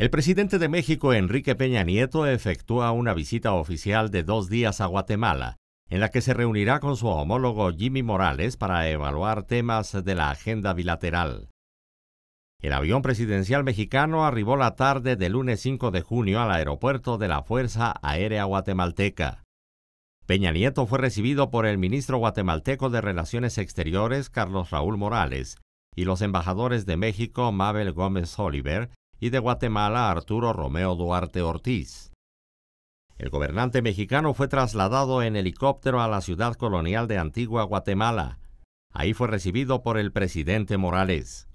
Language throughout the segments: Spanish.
El presidente de México, Enrique Peña Nieto, efectúa una visita oficial de dos días a Guatemala, en la que se reunirá con su homólogo Jimmy Morales para evaluar temas de la agenda bilateral. El avión presidencial mexicano arribó la tarde del lunes 5 de junio al aeropuerto de la Fuerza Aérea Guatemalteca. Peña Nieto fue recibido por el ministro guatemalteco de Relaciones Exteriores, Carlos Raúl Morales, y los embajadores de México, Mabel Gómez Oliver, y de Guatemala Arturo Romeo Duarte Ortiz. El gobernante mexicano fue trasladado en helicóptero a la ciudad colonial de Antigua Guatemala. Ahí fue recibido por el presidente Morales.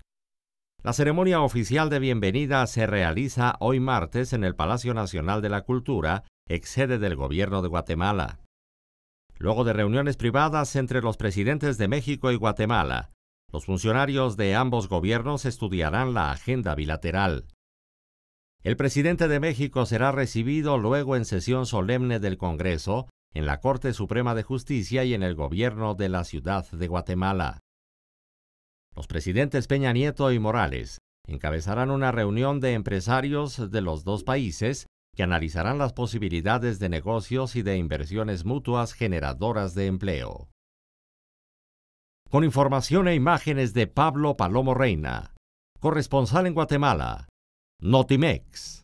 La ceremonia oficial de bienvenida se realiza hoy martes en el Palacio Nacional de la Cultura, ex sede del gobierno de Guatemala. Luego de reuniones privadas entre los presidentes de México y Guatemala, los funcionarios de ambos gobiernos estudiarán la agenda bilateral. El presidente de México será recibido luego en sesión solemne del Congreso, en la Corte Suprema de Justicia y en el gobierno de la ciudad de Guatemala. Los presidentes Peña Nieto y Morales encabezarán una reunión de empresarios de los dos países que analizarán las posibilidades de negocios y de inversiones mutuas generadoras de empleo con información e imágenes de Pablo Palomo Reina, corresponsal en Guatemala, Notimex.